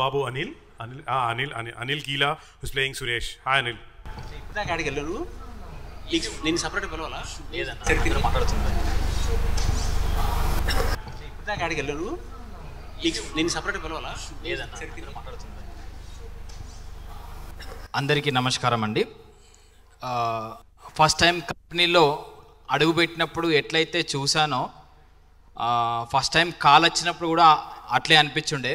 బాబు అనిల్ అనిల్ అనిల్ అనిల్ అనిల్ గీలా హుస్ playing Suresh hi Anil ఇందాక ఆడికి నేను సపరేట్ పిలవాలా లేదన్నా చరిత్ర మాట్లాడుతుంది ఇందాక ఆడికి వెళ్ళాను నీకు నేను సపరేట్ పిలవాలా లేదన్నా చరిత్ర మాట్లాడుతుంది అందరికీ నమస్కారం అండి ఫస్ట్ టైం కంపెనీలో అడుగు పెట్టినప్పుడు ఎట్లయితే చూశానో ఫస్ట్ టైం కాల్ వచ్చినప్పుడు కూడా అట్లే అనిపించుండే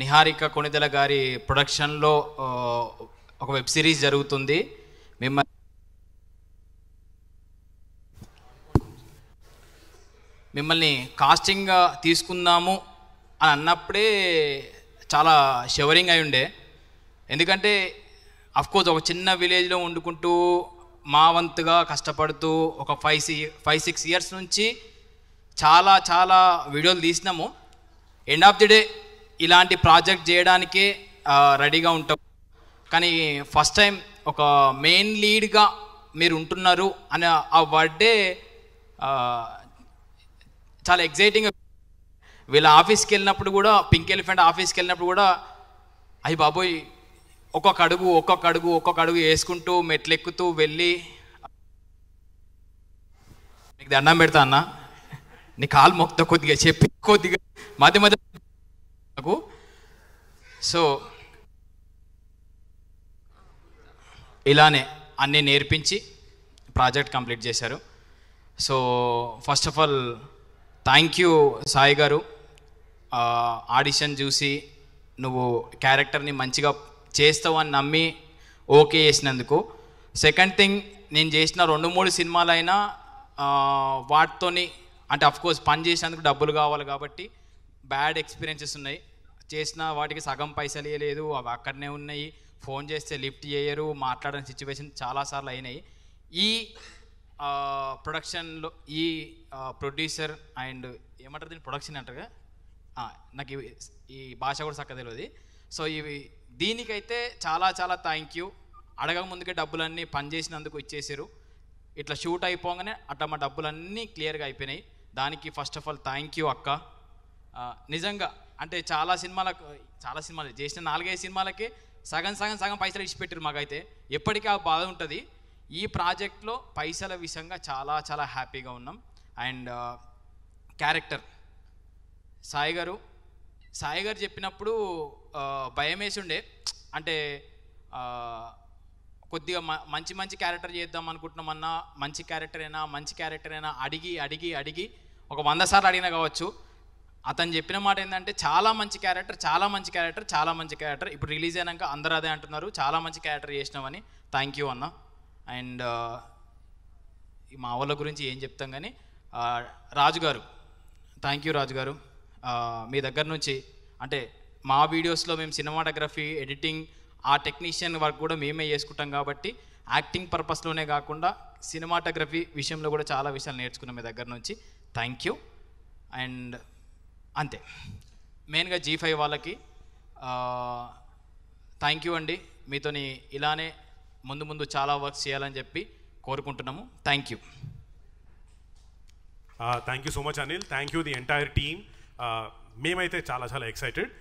నిహారిక కొణిదల గారి ప్రొడక్షన్లో ఒక వెబ్ సిరీస్ జరుగుతుంది మిమ్మల్ని మిమ్మల్ని కాస్టింగ్ తీసుకుందాము అని అన్నప్పుడే చాలా షవరింగ్ అయి ఉండే ఎందుకంటే అఫ్కోర్స్ ఒక చిన్న విలేజ్లో వండుకుంటూ మా వంతుగా కష్టపడుతూ ఒక ఫైవ్ సి ఫైవ్ సిక్స్ ఇయర్స్ నుంచి చాలా చాలా వీడియోలు తీసినాము ఎండ్ ఆఫ్ ది డే ఇలాంటి ప్రాజెక్ట్ చేయడానికే రెడీగా ఉంటాం కానీ ఫస్ట్ టైం ఒక మెయిన్ లీడ్గా మీరు ఉంటున్నారు అనే ఆ వర్డే చాలా ఎగ్జైటింగ్ వీళ్ళ ఆఫీస్కి వెళ్ళినప్పుడు కూడా పింక్ ఎలిఫెంట్ ఆఫీస్కి వెళ్ళినప్పుడు కూడా అయ్యి బాబోయ్ ఒక్కొక్క అడుగు ఒక్కొక్క అడుగు ఒక్కొక్క అడుగు వేసుకుంటూ మెట్లెక్కుతూ వెళ్ళి నీకు దండం పెడతా అన్న నీ కాలు మొక్త కొద్దిగా చెప్పి కొద్దిగా మధ్య మధ్య మటుకు సో ఇలానే అన్నీ నేర్పించి ప్రాజెక్ట్ కంప్లీట్ చేశారు so first of all thank you Sai garu audition చూసి నువ్వు క్యారెక్టర్ని మంచిగా చేస్తావు అని నమ్మి ఓకే చేసినందుకు సెకండ్ థింగ్ నేను చేసిన రెండు మూడు సినిమాలైనా వాటితోని అంటే అఫ్కోర్స్ పని చేసినందుకు డబ్బులు కావాలి కాబట్టి బ్యాడ్ ఎక్స్పీరియన్సెస్ ఉన్నాయి చేసినా వాటికి సగం పైసలు వేయలేదు అవి అక్కడనే ఉన్నాయి ఫోన్ చేస్తే లిఫ్ట్ చేయరు మాట్లాడని సిచ్యువేషన్ చాలాసార్లు అయినాయి ఈ ప్రొడక్షన్లో ఈ ప్రొడ్యూసర్ అండ్ ఏమంటారు దీన్ని ప్రొడక్షన్ అంటారుగా నాకు ఈ భాష కూడా చక్క తెలియదు సో ఇవి దీనికైతే చాలా చాలా థ్యాంక్ యూ అడగక ముందుకే డబ్బులన్నీ పనిచేసినందుకు ఇచ్చేసారు ఇట్లా షూట్ అయిపోగానే అట్లా మా డబ్బులన్నీ క్లియర్గా అయిపోయినాయి దానికి first of all thank you అక్క నిజంగా అంటే చాలా సినిమాలకు చాలా సినిమాలు చేసిన నాలుగైదు సినిమాలకి సగం సగం సగం పైసలు ఇచ్చిపెట్టారు మాకైతే ఎప్పటికీ ఆ బాధ ఉంటుంది ఈ ప్రాజెక్ట్లో పైసల విషయంగా చాలా చాలా హ్యాపీగా ఉన్నాం అండ్ క్యారెక్టర్ సాయి గారు సాయి గారు చెప్పినప్పుడు భయం ఉండే అంటే కొద్దిగా మంచి మంచి క్యారెక్టర్ చేద్దాం అనుకుంటున్నామన్నా మంచి క్యారెక్టర్ అయినా మంచి క్యారెక్టర్ అయినా అడిగి అడిగి అడిగి ఒక వంద సార్లు అడిగినా కావచ్చు అతను చెప్పిన మాట ఏంటంటే చాలా మంచి క్యారెక్టర్ చాలా మంచి క్యారెక్టర్ చాలా మంచి క్యారెక్టర్ ఇప్పుడు రిలీజ్ అయినాక అందరూ అదే అంటున్నారు చాలా మంచి క్యారెక్టర్ చేసినామని థ్యాంక్ యూ అన్న అండ్ uh, మా వాళ్ళ గురించి ఏం చెప్తాం కానీ రాజుగారు థ్యాంక్ యూ రాజుగారు మీ దగ్గర నుంచి అంటే మా వీడియోస్లో మేము సినిమాటోగ్రఫీ ఎడిటింగ్ ఆ టెక్నీషియన్ వర్క్ కూడా మేమే చేసుకుంటాం కాబట్టి యాక్టింగ్ పర్పస్లోనే కాకుండా సినిమాటోగ్రఫీ విషయంలో కూడా చాలా విషయాలు నేర్చుకున్నాం మీ దగ్గర నుంచి థ్యాంక్ యూ అండ్ అంతే మెయిన్గా జీ ఫైవ్ వాళ్ళకి థ్యాంక్ యూ అండి మీతోని ఇలానే ముందు ముందు చాలా వర్క్స్ చేయాలని చెప్పి కోరుకుంటున్నాము thank you thank you so much Anil thank you the entire team మేమైతే చాలా చాలా ఎక్సైటెడ్